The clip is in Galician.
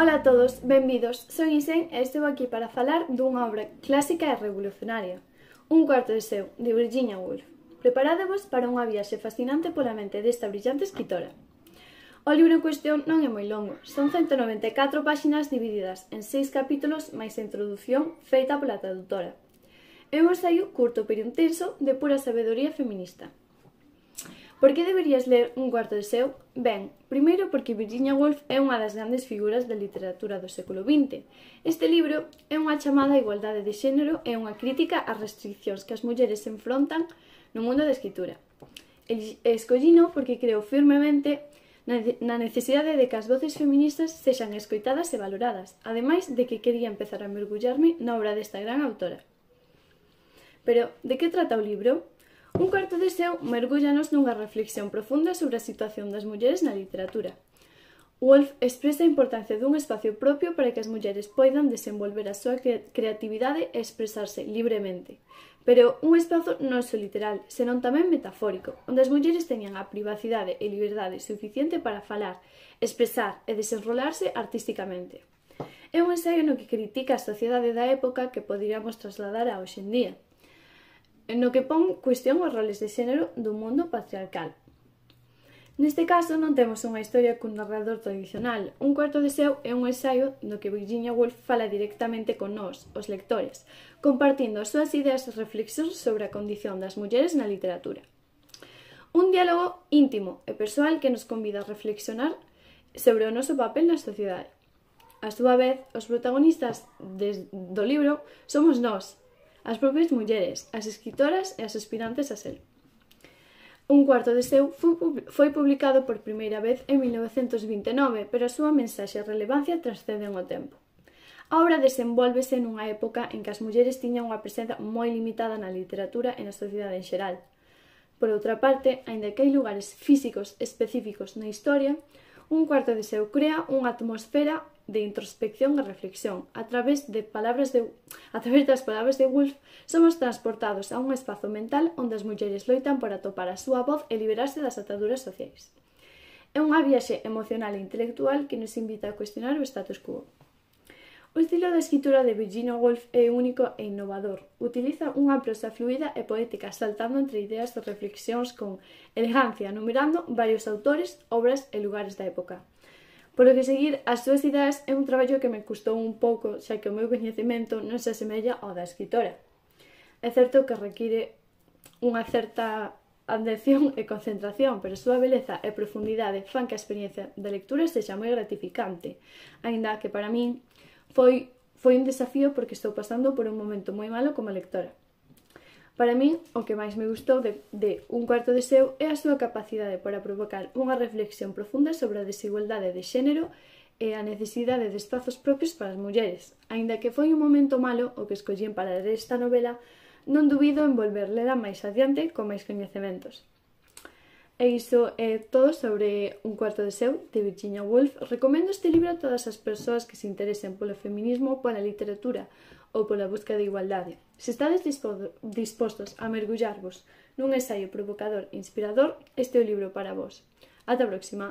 Ola a todos, benvidos. Son Isen e estou aquí para falar dunha obra clásica e revolucionaria, Un cuarto de seu, de Virginia Woolf. Preparádevos para unha viaxe fascinante pola mente desta brillante escritora. O libro en cuestión non é moi longo, son 194 páxinas divididas en seis capítulos máis a introdución feita pola traductora. É un ensaio curto pero intenso de pura sabedoría feminista. Por que deberías ler un cuarto de seu? Ben, primeiro porque Virginia Woolf é unha das grandes figuras da literatura do século XX. Este libro é unha chamada a igualdade de xénero e unha crítica ás restriccións que as mulleres se enfrontan no mundo da escritura. Escollino porque creo firmemente na necesidade de que as voces feministas sexan escoitadas e valoradas, ademais de que quería empezar a mergullarme na obra desta gran autora. Pero, de que trata o libro? Un cuarto deseo mergúllanos nunha reflexión profunda sobre a situación das mulleres na literatura. Wolf expresa a importancia dun espacio propio para que as mulleres poidan desenvolver a súa creatividade e expresarse libremente. Pero un espazo non só literal, senón tamén metafórico, onde as mulleres teñan a privacidade e liberdade suficiente para falar, expresar e desenrolarse artísticamente. É un ensaio no que critica a sociedade da época que poderíamos trasladar a hoxendía. día no que pon cuestión os roles de xénero do mundo patriarcal. Neste caso non temos unha historia cun narrador tradicional. Un cuarto de seu é un ensaio no que Virginia Woolf fala directamente con nós, os lectores, compartindo as súas ideas e reflexións sobre a condición das mulleres na literatura. Un diálogo íntimo e persoal que nos convida a reflexionar sobre o noso papel na sociedade. A súa vez, os protagonistas do libro somos nós, as propias mulleres, as escritoras e as aspirantes a ser. Un cuarto de seu foi publicado por primeira vez en 1929, pero a súa mensaxe e relevancia transcenden o tempo. A obra desenvolvese nunha época en que as mulleres tiñan unha presenza moi limitada na literatura e na sociedade en xeral. Por outra parte, aínda que hai lugares físicos específicos na historia, un cuarto de seu crea unha atmosfera de introspección e reflexión. A través de palabras de a través das palabras de Wolf, somos transportados a un espazo mental onde as mulleres loitan por atopar a súa voz e liberarse das ataduras sociais. É unha viaxe emocional e intelectual que nos invita a cuestionar o status quo. O estilo de escritura de Virginia Woolf é único e innovador. Utiliza unha prosa fluida e poética saltando entre ideas e reflexións con elegancia, numerando varios autores, obras e lugares da época. Polo que seguir as súas ideas é un traballo que me custou un pouco, xa que o meu coñecemento non se asemella ao da escritora. É certo que require unha certa atención e concentración, pero a súa beleza e profundidade fan que a experiencia da lectura sexa moi gratificante, aínda que para min foi, foi un desafío porque estou pasando por un momento moi malo como lectora. Para min, o que máis me gustou de, de Un cuarto de seu é a súa capacidade para provocar unha reflexión profunda sobre a desigualdade de xénero e a necesidade de espazos propios para as mulleres. Aínda que foi un momento malo o que escollín para ler esta novela, non dubido en volver lela máis adiante con máis coñecementos. E iso é todo sobre Un cuarto de seu, de Virginia Woolf. Recomendo este libro a todas as persoas que se interesen polo feminismo, pola literatura ou pola busca de igualdade. Se estades dispostos a mergullarvos nun ensaio provocador e inspirador, este é o libro para vos. Ata a próxima!